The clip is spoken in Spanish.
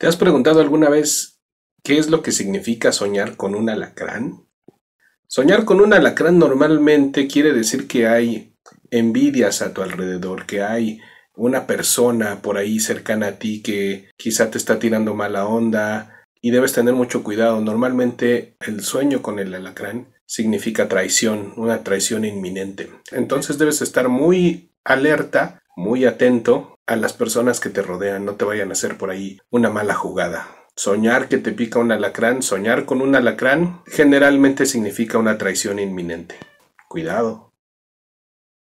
¿Te has preguntado alguna vez qué es lo que significa soñar con un alacrán? Soñar con un alacrán normalmente quiere decir que hay envidias a tu alrededor, que hay una persona por ahí cercana a ti que quizá te está tirando mala onda y debes tener mucho cuidado. Normalmente el sueño con el alacrán significa traición, una traición inminente. Entonces debes estar muy alerta, muy atento a las personas que te rodean no te vayan a hacer por ahí una mala jugada. Soñar que te pica un alacrán, soñar con un alacrán, generalmente significa una traición inminente. Cuidado.